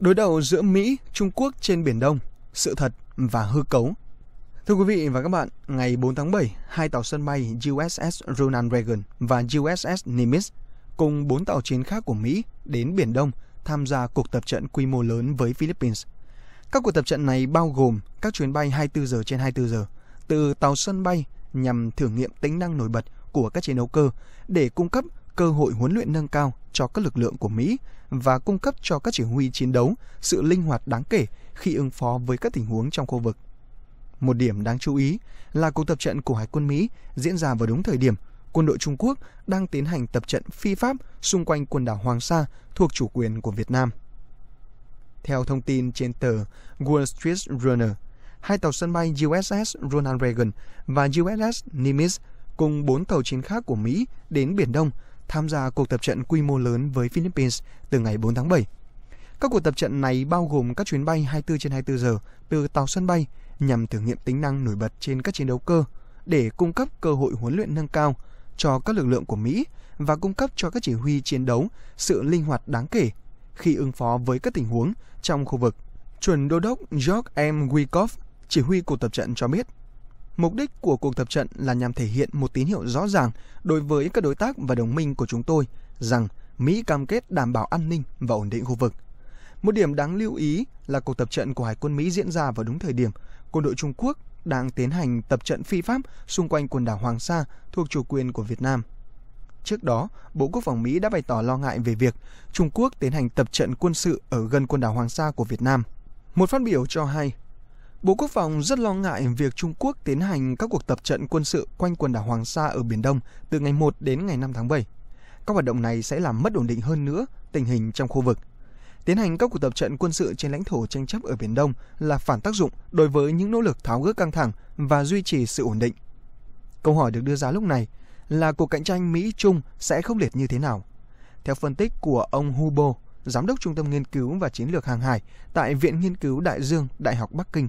Đối đầu giữa Mỹ, Trung Quốc trên Biển Đông, sự thật và hư cấu. Thưa quý vị và các bạn, ngày 4 tháng 7, hai tàu sân bay USS Ronald Reagan và USS Nimitz cùng bốn tàu chiến khác của Mỹ đến Biển Đông tham gia cuộc tập trận quy mô lớn với Philippines. Các cuộc tập trận này bao gồm các chuyến bay 24 giờ trên 24 giờ từ tàu sân bay nhằm thử nghiệm tính năng nổi bật của các chiến đấu cơ để cung cấp cơ hội huấn luyện nâng cao cho các lực lượng của Mỹ và cung cấp cho các chỉ huy chiến đấu sự linh hoạt đáng kể khi ứng phó với các tình huống trong khu vực. Một điểm đáng chú ý là cuộc tập trận của Hải quân Mỹ diễn ra vào đúng thời điểm quân đội Trung Quốc đang tiến hành tập trận phi pháp xung quanh quần đảo Hoàng Sa thuộc chủ quyền của Việt Nam. Theo thông tin trên tờ Wall Street Journal, hai tàu sân bay USS Ronald Reagan và USS Nimitz cùng bốn tàu chiến khác của Mỹ đến Biển Đông tham gia cuộc tập trận quy mô lớn với Philippines từ ngày 4 tháng 7. Các cuộc tập trận này bao gồm các chuyến bay 24 trên 24 giờ từ tàu sân bay nhằm thử nghiệm tính năng nổi bật trên các chiến đấu cơ để cung cấp cơ hội huấn luyện nâng cao cho các lực lượng của Mỹ và cung cấp cho các chỉ huy chiến đấu sự linh hoạt đáng kể khi ứng phó với các tình huống trong khu vực. Chuẩn đô đốc George M. Wyckoff, chỉ huy cuộc tập trận cho biết, Mục đích của cuộc tập trận là nhằm thể hiện một tín hiệu rõ ràng đối với các đối tác và đồng minh của chúng tôi rằng Mỹ cam kết đảm bảo an ninh và ổn định khu vực. Một điểm đáng lưu ý là cuộc tập trận của Hải quân Mỹ diễn ra vào đúng thời điểm quân đội Trung Quốc đang tiến hành tập trận phi pháp xung quanh quần đảo Hoàng Sa thuộc chủ quyền của Việt Nam. Trước đó, Bộ Quốc phòng Mỹ đã bày tỏ lo ngại về việc Trung Quốc tiến hành tập trận quân sự ở gần quần đảo Hoàng Sa của Việt Nam. Một phát biểu cho hay, Bộ Quốc phòng rất lo ngại việc Trung Quốc tiến hành các cuộc tập trận quân sự quanh quần đảo Hoàng Sa ở Biển Đông từ ngày 1 đến ngày 5 tháng 7. Các hoạt động này sẽ làm mất ổn định hơn nữa tình hình trong khu vực. Tiến hành các cuộc tập trận quân sự trên lãnh thổ tranh chấp ở Biển Đông là phản tác dụng đối với những nỗ lực tháo gỡ căng thẳng và duy trì sự ổn định. Câu hỏi được đưa ra lúc này là cuộc cạnh tranh Mỹ-Trung sẽ khốc liệt như thế nào? Theo phân tích của ông Hubo, Giám đốc Trung tâm Nghiên cứu và Chiến lược Hàng hải tại Viện Nghiên cứu Đại dương Đại học Bắc Kinh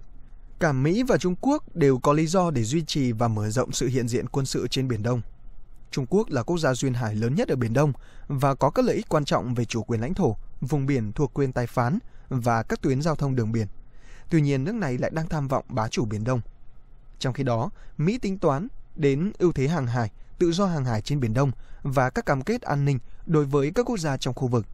Cả Mỹ và Trung Quốc đều có lý do để duy trì và mở rộng sự hiện diện quân sự trên Biển Đông. Trung Quốc là quốc gia duyên hải lớn nhất ở Biển Đông và có các lợi ích quan trọng về chủ quyền lãnh thổ, vùng biển thuộc quyền tài phán và các tuyến giao thông đường biển. Tuy nhiên, nước này lại đang tham vọng bá chủ Biển Đông. Trong khi đó, Mỹ tính toán đến ưu thế hàng hải, tự do hàng hải trên Biển Đông và các cam kết an ninh đối với các quốc gia trong khu vực.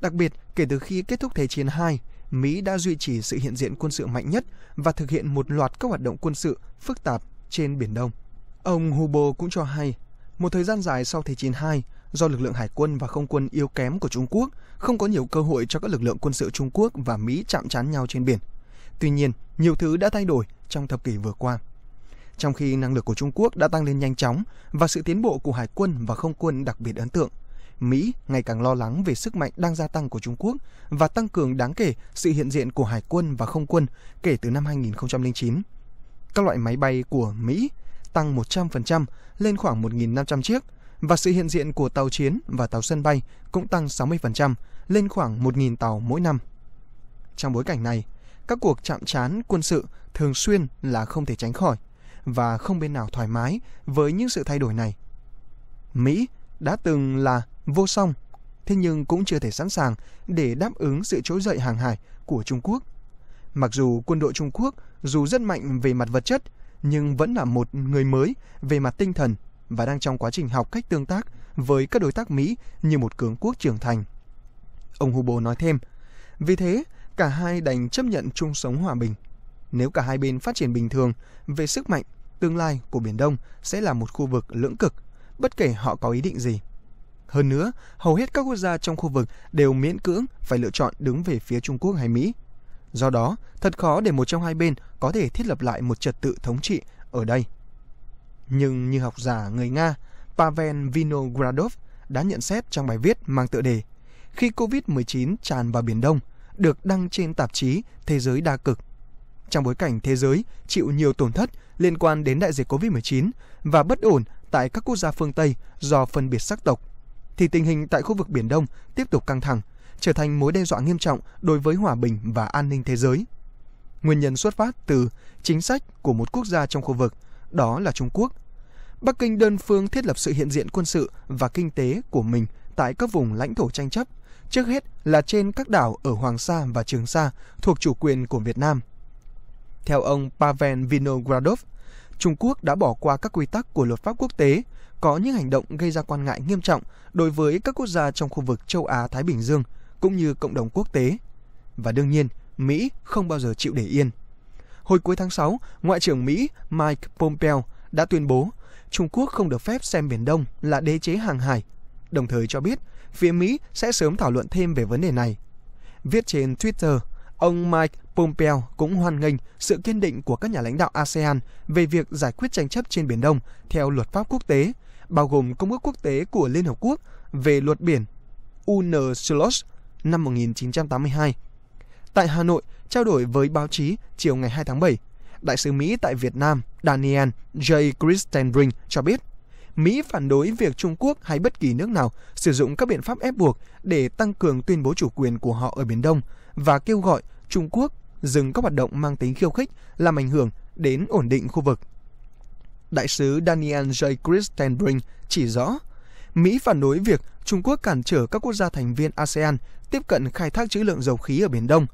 Đặc biệt, kể từ khi kết thúc Thế chiến II. Mỹ đã duy trì sự hiện diện quân sự mạnh nhất và thực hiện một loạt các hoạt động quân sự phức tạp trên Biển Đông. Ông Hubo cũng cho hay, một thời gian dài sau Thế chiến II, do lực lượng hải quân và không quân yếu kém của Trung Quốc, không có nhiều cơ hội cho các lực lượng quân sự Trung Quốc và Mỹ chạm trán nhau trên biển. Tuy nhiên, nhiều thứ đã thay đổi trong thập kỷ vừa qua. Trong khi năng lực của Trung Quốc đã tăng lên nhanh chóng và sự tiến bộ của hải quân và không quân đặc biệt ấn tượng, Mỹ ngày càng lo lắng về sức mạnh đang gia tăng của Trung Quốc và tăng cường đáng kể sự hiện diện của hải quân và không quân kể từ năm 2009. Các loại máy bay của Mỹ tăng 100% lên khoảng 1.500 chiếc và sự hiện diện của tàu chiến và tàu sân bay cũng tăng 60% lên khoảng 1.000 tàu mỗi năm. Trong bối cảnh này, các cuộc chạm trán quân sự thường xuyên là không thể tránh khỏi và không bên nào thoải mái với những sự thay đổi này. Mỹ đã từng là vô song, thế nhưng cũng chưa thể sẵn sàng để đáp ứng sự trỗi dậy hàng hải của Trung Quốc. Mặc dù quân đội Trung Quốc dù rất mạnh về mặt vật chất, nhưng vẫn là một người mới về mặt tinh thần và đang trong quá trình học cách tương tác với các đối tác Mỹ như một cường quốc trưởng thành. Ông Hubo nói thêm, vì thế cả hai đành chấp nhận chung sống hòa bình. Nếu cả hai bên phát triển bình thường về sức mạnh, tương lai của Biển Đông sẽ là một khu vực lưỡng cực, bất kể họ có ý định gì. Hơn nữa, hầu hết các quốc gia trong khu vực đều miễn cưỡng phải lựa chọn đứng về phía Trung Quốc hay Mỹ. Do đó, thật khó để một trong hai bên có thể thiết lập lại một trật tự thống trị ở đây. Nhưng như học giả người Nga Pavel Vinogradov đã nhận xét trong bài viết mang tựa đề Khi COVID-19 tràn vào Biển Đông, được đăng trên tạp chí Thế giới đa cực. Trong bối cảnh thế giới chịu nhiều tổn thất liên quan đến đại dịch COVID-19 và bất ổn tại các quốc gia phương Tây do phân biệt sắc tộc, thì tình hình tại khu vực Biển Đông tiếp tục căng thẳng, trở thành mối đe dọa nghiêm trọng đối với hòa bình và an ninh thế giới. Nguyên nhân xuất phát từ chính sách của một quốc gia trong khu vực, đó là Trung Quốc. Bắc Kinh đơn phương thiết lập sự hiện diện quân sự và kinh tế của mình tại các vùng lãnh thổ tranh chấp, trước hết là trên các đảo ở Hoàng Sa và Trường Sa thuộc chủ quyền của Việt Nam. Theo ông Pavel Vinogradov, Trung Quốc đã bỏ qua các quy tắc của luật pháp quốc tế, có những hành động gây ra quan ngại nghiêm trọng đối với các quốc gia trong khu vực châu Á Thái Bình Dương cũng như cộng đồng quốc tế. Và đương nhiên, Mỹ không bao giờ chịu để yên. Hồi cuối tháng 6, Ngoại trưởng Mỹ Mike Pompeo đã tuyên bố Trung Quốc không được phép xem Biển Đông là đế chế hàng hải, đồng thời cho biết phía Mỹ sẽ sớm thảo luận thêm về vấn đề này. Viết trên Twitter, ông Mike Pompeo cũng hoan nghênh sự kiên định của các nhà lãnh đạo ASEAN về việc giải quyết tranh chấp trên Biển Đông theo luật pháp quốc tế, bao gồm Công ước Quốc tế của Liên Hợp Quốc về luật biển UNCLOS năm 1982. Tại Hà Nội, trao đổi với báo chí chiều ngày 2 tháng 7, Đại sứ Mỹ tại Việt Nam Daniel J. Christenbrink cho biết, Mỹ phản đối việc Trung Quốc hay bất kỳ nước nào sử dụng các biện pháp ép buộc để tăng cường tuyên bố chủ quyền của họ ở Biển Đông và kêu gọi Trung Quốc dừng các hoạt động mang tính khiêu khích làm ảnh hưởng đến ổn định khu vực. Đại sứ Daniel J. Christenbrink chỉ rõ, Mỹ phản đối việc Trung Quốc cản trở các quốc gia thành viên ASEAN tiếp cận khai thác trữ lượng dầu khí ở Biển Đông,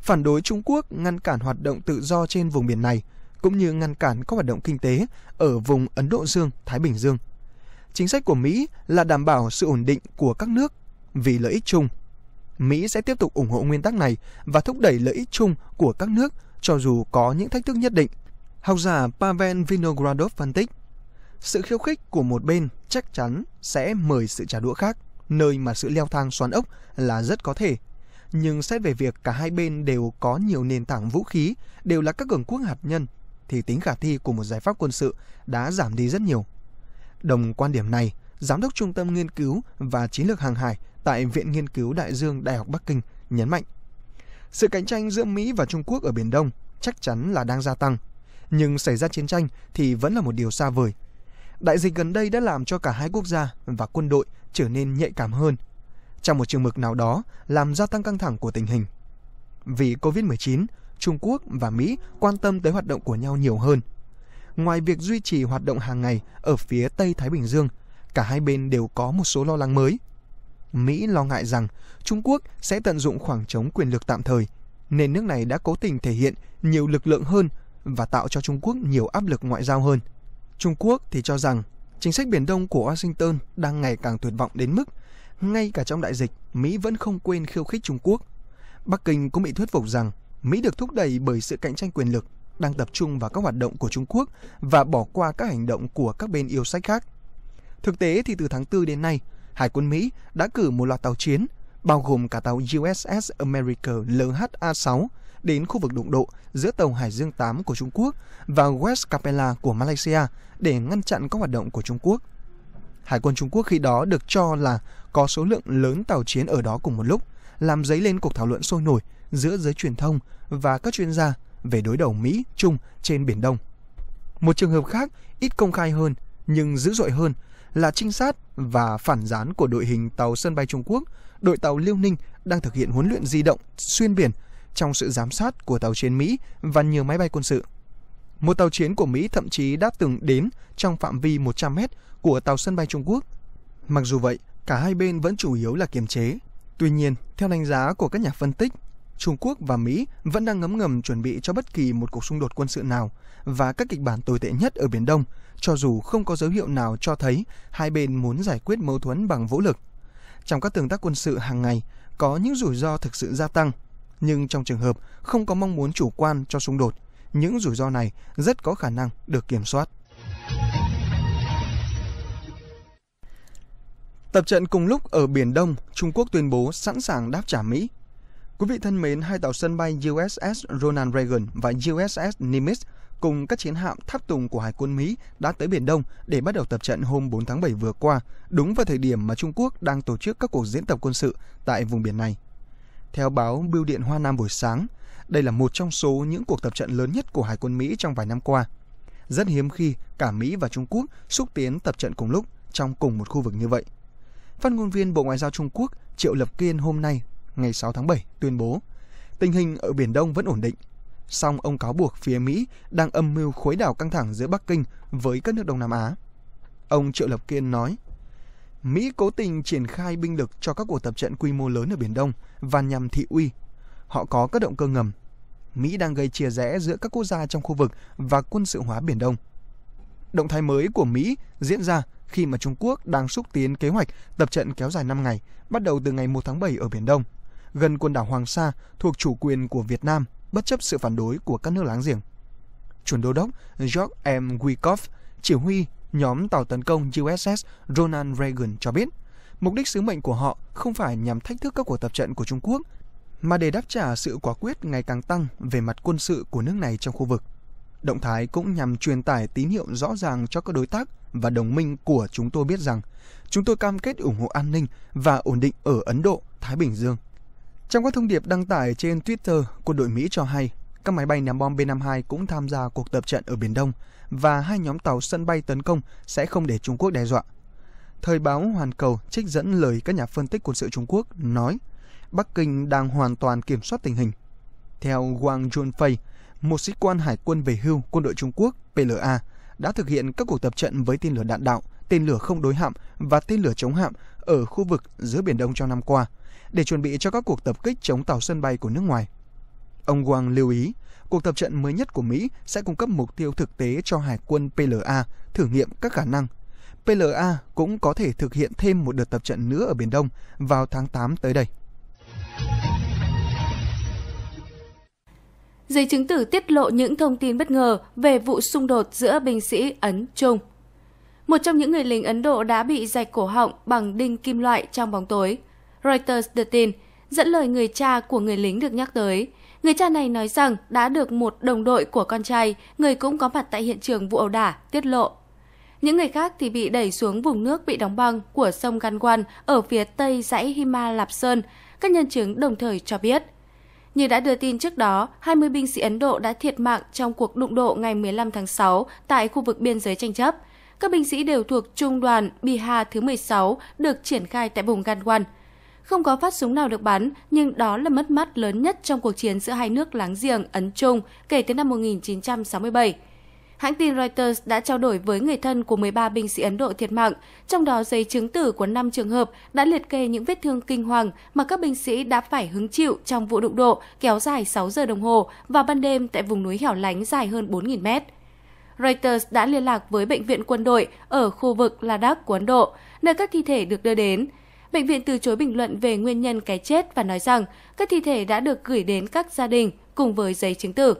phản đối Trung Quốc ngăn cản hoạt động tự do trên vùng biển này, cũng như ngăn cản các hoạt động kinh tế ở vùng Ấn Độ Dương-Thái Bình Dương. Chính sách của Mỹ là đảm bảo sự ổn định của các nước vì lợi ích chung Mỹ sẽ tiếp tục ủng hộ nguyên tắc này và thúc đẩy lợi ích chung của các nước cho dù có những thách thức nhất định. Học giả Pavel Vinogradov phân tích, sự khiêu khích của một bên chắc chắn sẽ mời sự trả đũa khác, nơi mà sự leo thang xoắn ốc là rất có thể. Nhưng xét về việc cả hai bên đều có nhiều nền tảng vũ khí, đều là các cường quốc hạt nhân, thì tính khả thi của một giải pháp quân sự đã giảm đi rất nhiều. Đồng quan điểm này, Giám đốc Trung tâm Nghiên cứu và Chiến lược Hàng hải tại Viện Nghiên cứu Đại dương Đại học Bắc Kinh nhấn mạnh sự cạnh tranh giữa Mỹ và Trung Quốc ở Biển Đông chắc chắn là đang gia tăng, nhưng xảy ra chiến tranh thì vẫn là một điều xa vời. Đại dịch gần đây đã làm cho cả hai quốc gia và quân đội trở nên nhạy cảm hơn, trong một trường mực nào đó làm gia tăng căng thẳng của tình hình. Vì COVID-19, Trung Quốc và Mỹ quan tâm tới hoạt động của nhau nhiều hơn. Ngoài việc duy trì hoạt động hàng ngày ở phía Tây Thái Bình Dương, cả hai bên đều có một số lo lắng mới – Mỹ lo ngại rằng Trung Quốc sẽ tận dụng khoảng trống quyền lực tạm thời, nên nước này đã cố tình thể hiện nhiều lực lượng hơn và tạo cho Trung Quốc nhiều áp lực ngoại giao hơn. Trung Quốc thì cho rằng chính sách Biển Đông của Washington đang ngày càng tuyệt vọng đến mức ngay cả trong đại dịch, Mỹ vẫn không quên khiêu khích Trung Quốc. Bắc Kinh cũng bị thuyết phục rằng Mỹ được thúc đẩy bởi sự cạnh tranh quyền lực đang tập trung vào các hoạt động của Trung Quốc và bỏ qua các hành động của các bên yêu sách khác. Thực tế thì từ tháng 4 đến nay, Hải quân Mỹ đã cử một loạt tàu chiến, bao gồm cả tàu USS America LHA-6, đến khu vực đụng độ giữa tàu Hải Dương 8 của Trung Quốc và West Capella của Malaysia để ngăn chặn các hoạt động của Trung Quốc. Hải quân Trung Quốc khi đó được cho là có số lượng lớn tàu chiến ở đó cùng một lúc, làm dấy lên cuộc thảo luận sôi nổi giữa giới truyền thông và các chuyên gia về đối đầu Mỹ-Trung trên Biển Đông. Một trường hợp khác ít công khai hơn nhưng dữ dội hơn là trinh sát và phản gián của đội hình tàu sân bay Trung Quốc, đội tàu Liêu Ninh đang thực hiện huấn luyện di động xuyên biển trong sự giám sát của tàu chiến Mỹ và nhiều máy bay quân sự. Một tàu chiến của Mỹ thậm chí đã từng đến trong phạm vi 100 mét của tàu sân bay Trung Quốc. Mặc dù vậy, cả hai bên vẫn chủ yếu là kiềm chế. Tuy nhiên, theo đánh giá của các nhà phân tích, Trung Quốc và Mỹ vẫn đang ngấm ngầm chuẩn bị cho bất kỳ một cuộc xung đột quân sự nào và các kịch bản tồi tệ nhất ở Biển Đông, cho dù không có dấu hiệu nào cho thấy hai bên muốn giải quyết mâu thuẫn bằng vũ lực. Trong các tương tác quân sự hàng ngày, có những rủi ro thực sự gia tăng, nhưng trong trường hợp không có mong muốn chủ quan cho xung đột, những rủi ro này rất có khả năng được kiểm soát. Tập trận cùng lúc ở Biển Đông, Trung Quốc tuyên bố sẵn sàng đáp trả Mỹ Quý vị thân mến, hai tàu sân bay USS Ronald Reagan và USS Nimitz cùng các chiến hạm tháp tùng của Hải quân Mỹ đã tới Biển Đông để bắt đầu tập trận hôm 4 tháng 7 vừa qua, đúng vào thời điểm mà Trung Quốc đang tổ chức các cuộc diễn tập quân sự tại vùng biển này. Theo báo Bưu điện Hoa Nam buổi sáng, đây là một trong số những cuộc tập trận lớn nhất của Hải quân Mỹ trong vài năm qua. Rất hiếm khi cả Mỹ và Trung Quốc xúc tiến tập trận cùng lúc trong cùng một khu vực như vậy. Phát ngôn viên Bộ Ngoại giao Trung Quốc Triệu Lập Kiên hôm nay ngày 6 tháng 7 tuyên bố tình hình ở Biển Đông vẫn ổn định. Song ông cáo buộc phía Mỹ đang âm mưu khuấy đảo căng thẳng giữa Bắc Kinh với các nước Đông Nam Á. Ông Triệu Lập Kiên nói, Mỹ cố tình triển khai binh lực cho các cuộc tập trận quy mô lớn ở Biển Đông và nhằm thị uy. Họ có các động cơ ngầm. Mỹ đang gây chia rẽ giữa các quốc gia trong khu vực và quân sự hóa Biển Đông. Động thái mới của Mỹ diễn ra khi mà Trung Quốc đang xúc tiến kế hoạch tập trận kéo dài 5 ngày, bắt đầu từ ngày 1 tháng 7 ở Biển Đông gần quần đảo Hoàng Sa thuộc chủ quyền của Việt Nam, bất chấp sự phản đối của các nước láng giềng. Chuẩn đô đốc George M. Wyckoff, chỉ huy nhóm tàu tấn công USS Ronald Reagan cho biết, mục đích sứ mệnh của họ không phải nhằm thách thức các cuộc tập trận của Trung Quốc, mà để đáp trả sự quả quyết ngày càng tăng về mặt quân sự của nước này trong khu vực. Động thái cũng nhằm truyền tải tín hiệu rõ ràng cho các đối tác và đồng minh của chúng tôi biết rằng chúng tôi cam kết ủng hộ an ninh và ổn định ở Ấn Độ, Thái Bình Dương trong các thông điệp đăng tải trên Twitter, quân đội Mỹ cho hay các máy bay ném bom B-52 cũng tham gia cuộc tập trận ở Biển Đông và hai nhóm tàu sân bay tấn công sẽ không để Trung Quốc đe dọa. Thời báo Hoàn Cầu trích dẫn lời các nhà phân tích quân sự Trung Quốc nói Bắc Kinh đang hoàn toàn kiểm soát tình hình. Theo Wang Junfei, một sĩ quan hải quân về hưu quân đội Trung Quốc PLA đã thực hiện các cuộc tập trận với tên lửa đạn đạo, tên lửa không đối hạm và tên lửa chống hạm ở khu vực giữa Biển Đông trong năm qua – để chuẩn bị cho các cuộc tập kích chống tàu sân bay của nước ngoài. Ông Wang lưu ý, cuộc tập trận mới nhất của Mỹ sẽ cung cấp mục tiêu thực tế cho Hải quân PLA thử nghiệm các khả năng. PLA cũng có thể thực hiện thêm một đợt tập trận nữa ở Biển Đông vào tháng 8 tới đây. Giấy chứng tử tiết lộ những thông tin bất ngờ về vụ xung đột giữa binh sĩ Ấn-Trung. Một trong những người lính Ấn Độ đã bị rạch cổ họng bằng đinh kim loại trong bóng tối – Reuters đưa tin, dẫn lời người cha của người lính được nhắc tới. Người cha này nói rằng đã được một đồng đội của con trai, người cũng có mặt tại hiện trường vụ ẩu đả, tiết lộ. Những người khác thì bị đẩy xuống vùng nước bị đóng băng của sông Ganwan ở phía tây dãy Hima Lạp Sơn, các nhân chứng đồng thời cho biết. Như đã đưa tin trước đó, 20 binh sĩ Ấn Độ đã thiệt mạng trong cuộc đụng độ ngày 15 tháng 6 tại khu vực biên giới tranh chấp. Các binh sĩ đều thuộc trung đoàn Bihar thứ 16 được triển khai tại vùng Ganwan. Không có phát súng nào được bắn, nhưng đó là mất mát lớn nhất trong cuộc chiến giữa hai nước láng giềng Ấn Trung kể từ năm 1967. Hãng tin Reuters đã trao đổi với người thân của 13 binh sĩ Ấn Độ thiệt mạng, trong đó giấy chứng tử của 5 trường hợp đã liệt kê những vết thương kinh hoàng mà các binh sĩ đã phải hứng chịu trong vụ đụng độ kéo dài 6 giờ đồng hồ và ban đêm tại vùng núi hẻo lánh dài hơn 4.000 mét. Reuters đã liên lạc với bệnh viện quân đội ở khu vực Ladakh của Ấn Độ, nơi các thi thể được đưa đến. Bệnh viện từ chối bình luận về nguyên nhân cái chết và nói rằng các thi thể đã được gửi đến các gia đình cùng với giấy chứng tử.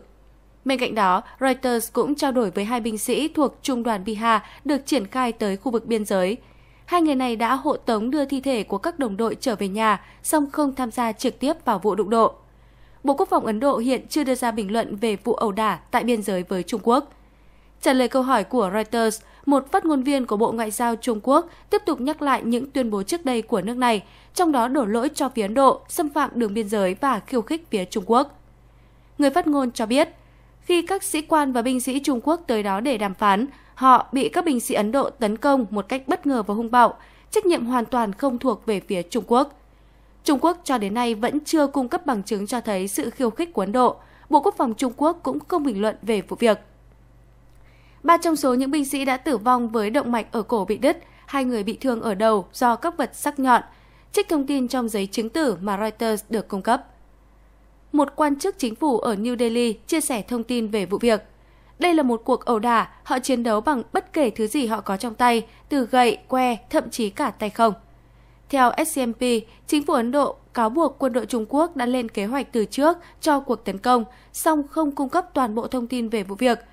Bên cạnh đó, Reuters cũng trao đổi với hai binh sĩ thuộc Trung đoàn Bihar được triển khai tới khu vực biên giới. Hai người này đã hộ tống đưa thi thể của các đồng đội trở về nhà, song không tham gia trực tiếp vào vụ đụng độ. Bộ Quốc phòng Ấn Độ hiện chưa đưa ra bình luận về vụ ẩu đả tại biên giới với Trung Quốc. Trả lời câu hỏi của Reuters, một phát ngôn viên của Bộ Ngoại giao Trung Quốc tiếp tục nhắc lại những tuyên bố trước đây của nước này, trong đó đổ lỗi cho phía Ấn Độ xâm phạm đường biên giới và khiêu khích phía Trung Quốc. Người phát ngôn cho biết, khi các sĩ quan và binh sĩ Trung Quốc tới đó để đàm phán, họ bị các binh sĩ Ấn Độ tấn công một cách bất ngờ và hung bạo, trách nhiệm hoàn toàn không thuộc về phía Trung Quốc. Trung Quốc cho đến nay vẫn chưa cung cấp bằng chứng cho thấy sự khiêu khích của Ấn Độ. Bộ Quốc phòng Trung Quốc cũng không bình luận về vụ việc. Ba trong số những binh sĩ đã tử vong với động mạch ở cổ bị đứt, hai người bị thương ở đầu do các vật sắc nhọn, trích thông tin trong giấy chứng tử mà Reuters được cung cấp. Một quan chức chính phủ ở New Delhi chia sẻ thông tin về vụ việc. Đây là một cuộc ẩu đả, họ chiến đấu bằng bất kể thứ gì họ có trong tay, từ gậy, que, thậm chí cả tay không. Theo SCMP, chính phủ Ấn Độ cáo buộc quân đội Trung Quốc đã lên kế hoạch từ trước cho cuộc tấn công, song không cung cấp toàn bộ thông tin về vụ việc –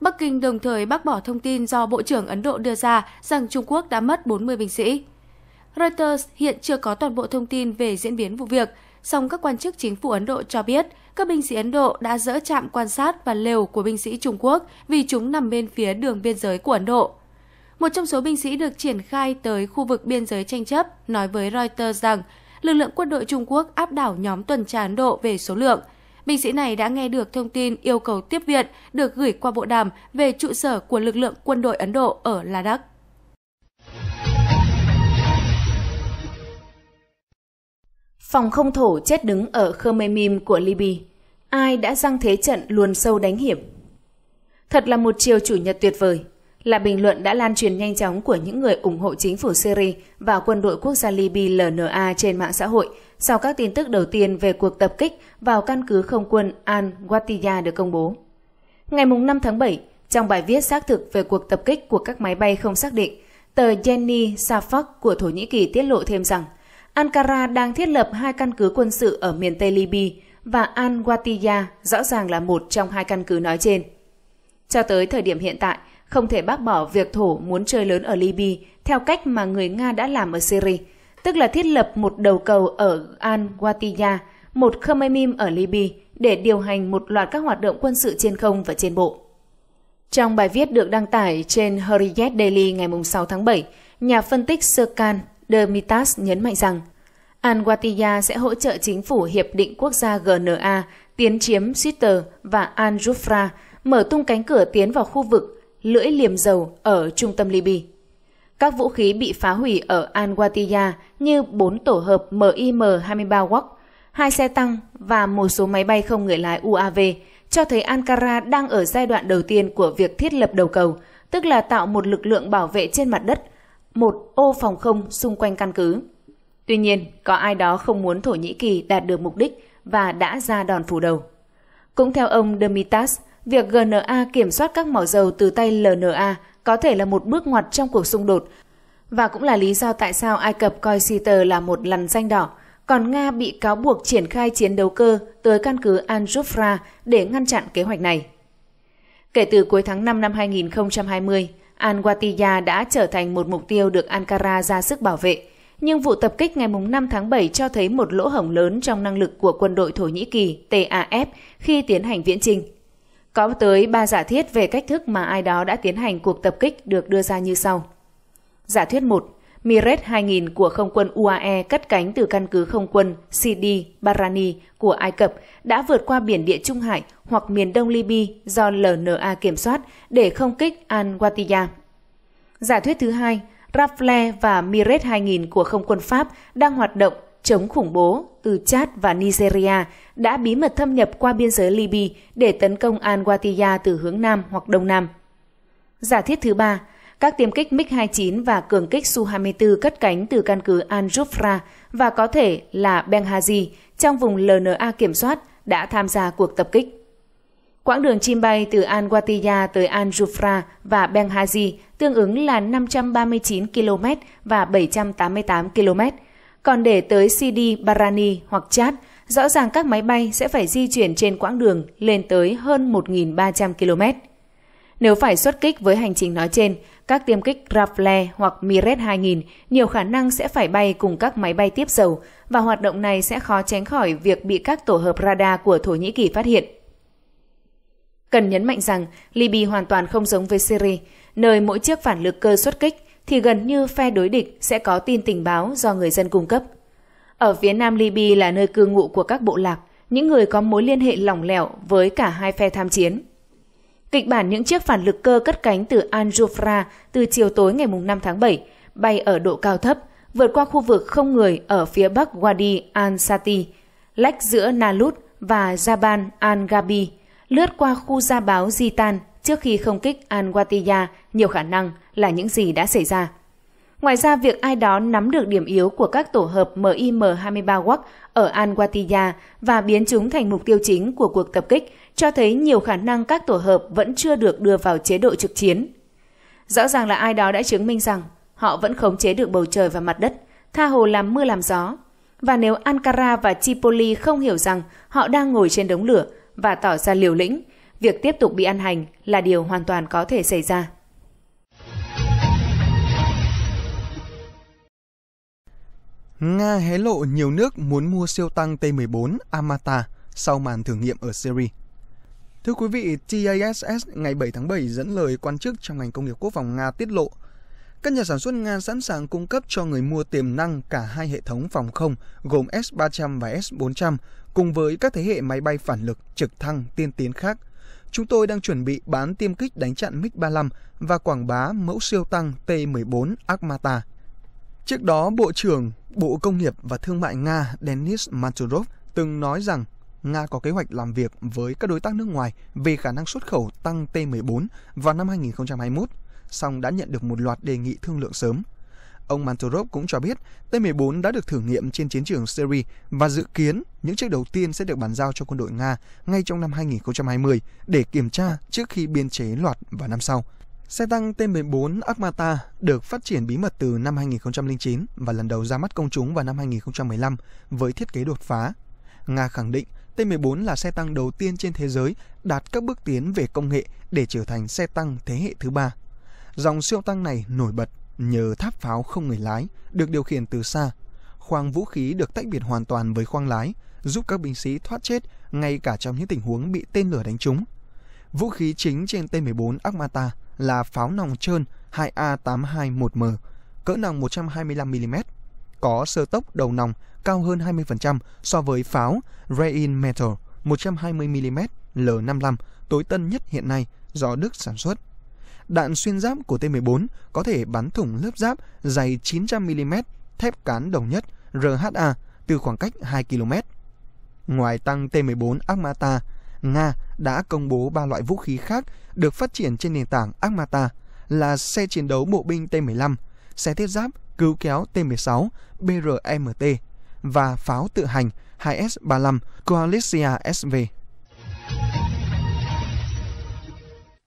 Bắc Kinh đồng thời bác bỏ thông tin do Bộ trưởng Ấn Độ đưa ra rằng Trung Quốc đã mất 40 binh sĩ. Reuters hiện chưa có toàn bộ thông tin về diễn biến vụ việc, song các quan chức chính phủ Ấn Độ cho biết các binh sĩ Ấn Độ đã dỡ trạm quan sát và lều của binh sĩ Trung Quốc vì chúng nằm bên phía đường biên giới của Ấn Độ. Một trong số binh sĩ được triển khai tới khu vực biên giới tranh chấp nói với Reuters rằng lực lượng quân đội Trung Quốc áp đảo nhóm tuần tra Ấn Độ về số lượng – Binh sĩ này đã nghe được thông tin yêu cầu tiếp viện được gửi qua bộ đàm về trụ sở của lực lượng quân đội Ấn Độ ở Ladakh. Phòng không thổ chết đứng ở Khmer Mim của Libya. Ai đã răng thế trận luồn sâu đánh hiểm? Thật là một chiều chủ nhật tuyệt vời, là bình luận đã lan truyền nhanh chóng của những người ủng hộ chính phủ Syria và quân đội quốc gia Libya LNA trên mạng xã hội – sau các tin tức đầu tiên về cuộc tập kích vào căn cứ không quân Al-Watiya được công bố. Ngày 5 tháng 7, trong bài viết xác thực về cuộc tập kích của các máy bay không xác định, tờ Jenny Safak của Thổ Nhĩ Kỳ tiết lộ thêm rằng Ankara đang thiết lập hai căn cứ quân sự ở miền Tây Libya và Al-Watiya rõ ràng là một trong hai căn cứ nói trên. Cho tới thời điểm hiện tại, không thể bác bỏ việc Thổ muốn chơi lớn ở Libya theo cách mà người Nga đã làm ở Syria – tức là thiết lập một đầu cầu ở Al-Watiya, một Khmer Mim ở Libya để điều hành một loạt các hoạt động quân sự trên không và trên bộ. Trong bài viết được đăng tải trên Hurriyet Daily ngày 6 tháng 7, nhà phân tích Serkan Dermitas nhấn mạnh rằng Al-Watiya sẽ hỗ trợ chính phủ Hiệp định Quốc gia GNA tiến chiếm Sitter và Al-Jufra, mở tung cánh cửa tiến vào khu vực lưỡi liềm dầu ở trung tâm Libya. Các vũ khí bị phá hủy ở Anwatia như 4 tổ hợp MIM-23 Wak, hai xe tăng và một số máy bay không người lái UAV cho thấy Ankara đang ở giai đoạn đầu tiên của việc thiết lập đầu cầu, tức là tạo một lực lượng bảo vệ trên mặt đất, một ô phòng không xung quanh căn cứ. Tuy nhiên, có ai đó không muốn Thổ Nhĩ Kỳ đạt được mục đích và đã ra đòn phủ đầu. Cũng theo ông Demitas, việc GNA kiểm soát các mỏ dầu từ tay LNA có thể là một bước ngoặt trong cuộc xung đột và cũng là lý do tại sao Ai Cập coi Citer là một lằn danh đỏ, còn Nga bị cáo buộc triển khai chiến đấu cơ tới căn cứ Al-Jufra để ngăn chặn kế hoạch này. Kể từ cuối tháng 5 năm 2020, Al-Watiya đã trở thành một mục tiêu được Ankara ra sức bảo vệ, nhưng vụ tập kích ngày 5 tháng 7 cho thấy một lỗ hổng lớn trong năng lực của quân đội Thổ Nhĩ Kỳ TAF khi tiến hành viễn trình. Có tới 3 giả thiết về cách thức mà ai đó đã tiến hành cuộc tập kích được đưa ra như sau. Giả thuyết 1. Miret 2000 của không quân UAE cất cánh từ căn cứ không quân Sidi Barani của Ai Cập đã vượt qua biển Địa Trung Hải hoặc miền Đông Libya do LNA kiểm soát để không kích Al-Watiya. Giả thuyết thứ hai, Rafale và Miret 2000 của không quân Pháp đang hoạt động chống khủng bố từ Chad và Nigeria đã bí mật thâm nhập qua biên giới Libya để tấn công al Wattiya từ hướng Nam hoặc Đông Nam. Giả thiết thứ ba, các tiêm kích MiG-29 và cường kích Su-24 cất cánh từ căn cứ al Jufra và có thể là Benghazi trong vùng LNA kiểm soát đã tham gia cuộc tập kích. Quãng đường chim bay từ al Wattiya tới al Jufra và Benghazi tương ứng là 539 km và 788 km – còn để tới CD Barani hoặc Chad, rõ ràng các máy bay sẽ phải di chuyển trên quãng đường lên tới hơn 1.300 km. Nếu phải xuất kích với hành trình nói trên, các tiêm kích Rafale hoặc Mirage 2000 nhiều khả năng sẽ phải bay cùng các máy bay tiếp dầu và hoạt động này sẽ khó tránh khỏi việc bị các tổ hợp radar của Thổ Nhĩ Kỳ phát hiện. Cần nhấn mạnh rằng Libya hoàn toàn không giống với Syria, nơi mỗi chiếc phản lực cơ xuất kích thì gần như phe đối địch sẽ có tin tình báo do người dân cung cấp. Ở phía nam Libya là nơi cư ngụ của các bộ lạc, những người có mối liên hệ lỏng lẻo với cả hai phe tham chiến. Kịch bản những chiếc phản lực cơ cất cánh từ Anjufra từ chiều tối ngày 5 tháng 7 bay ở độ cao thấp, vượt qua khu vực không người ở phía bắc Wadi Ansati, lách giữa Nalut và Jaban Al-Gabi, lướt qua khu gia báo Zitan trước khi không kích al nhiều khả năng là những gì đã xảy ra. Ngoài ra, việc ai đó nắm được điểm yếu của các tổ hợp MIM-23 Wak ở al và biến chúng thành mục tiêu chính của cuộc tập kích cho thấy nhiều khả năng các tổ hợp vẫn chưa được đưa vào chế độ trực chiến. Rõ ràng là ai đó đã chứng minh rằng họ vẫn khống chế được bầu trời và mặt đất, tha hồ làm mưa làm gió. Và nếu Ankara và Tripoli không hiểu rằng họ đang ngồi trên đống lửa và tỏ ra liều lĩnh, việc tiếp tục bị ăn hành là điều hoàn toàn có thể xảy ra. Nga hé lộ nhiều nước muốn mua siêu tăng T-14 Amata sau màn thử nghiệm ở Syria. Thưa quý vị, TASS ngày 7 tháng 7 dẫn lời quan chức trong ngành công nghiệp quốc phòng Nga tiết lộ, các nhà sản xuất Nga sẵn sàng cung cấp cho người mua tiềm năng cả hai hệ thống phòng không gồm S-300 và S-400 cùng với các thế hệ máy bay phản lực trực thăng tiên tiến khác chúng tôi đang chuẩn bị bán tiêm kích đánh chặn MiG-35 và quảng bá mẫu siêu tăng T-14 Armata. Trước đó, Bộ trưởng Bộ Công nghiệp và Thương mại Nga Denis Manturov từng nói rằng Nga có kế hoạch làm việc với các đối tác nước ngoài về khả năng xuất khẩu tăng T-14 vào năm 2021, song đã nhận được một loạt đề nghị thương lượng sớm. Ông Mantorov cũng cho biết T-14 đã được thử nghiệm trên chiến trường Syria và dự kiến những chiếc đầu tiên sẽ được bàn giao cho quân đội Nga ngay trong năm 2020 để kiểm tra trước khi biên chế loạt vào năm sau. Xe tăng T-14 Armata được phát triển bí mật từ năm 2009 và lần đầu ra mắt công chúng vào năm 2015 với thiết kế đột phá. Nga khẳng định T-14 là xe tăng đầu tiên trên thế giới đạt các bước tiến về công nghệ để trở thành xe tăng thế hệ thứ ba. Dòng siêu tăng này nổi bật nhờ tháp pháo không người lái, được điều khiển từ xa. Khoang vũ khí được tách biệt hoàn toàn với khoang lái, giúp các binh sĩ thoát chết ngay cả trong những tình huống bị tên lửa đánh trúng. Vũ khí chính trên T-14 Akmata là pháo nòng trơn 2A821M, cỡ nòng 125mm, có sơ tốc đầu nòng cao hơn 20% so với pháo Rein Metal 120mm L55 tối tân nhất hiện nay do Đức sản xuất đạn xuyên giáp của T-14 có thể bắn thủng lớp giáp dày 900mm thép cán đồng nhất RHA từ khoảng cách 2 km. Ngoài tăng T-14 Akhmata, Nga đã công bố ba loại vũ khí khác được phát triển trên nền tảng Akhmata là xe chiến đấu bộ binh T-15, xe thiết giáp cứu kéo T-16 BRMT e và pháo tự hành 2S-35 Coalicia SV.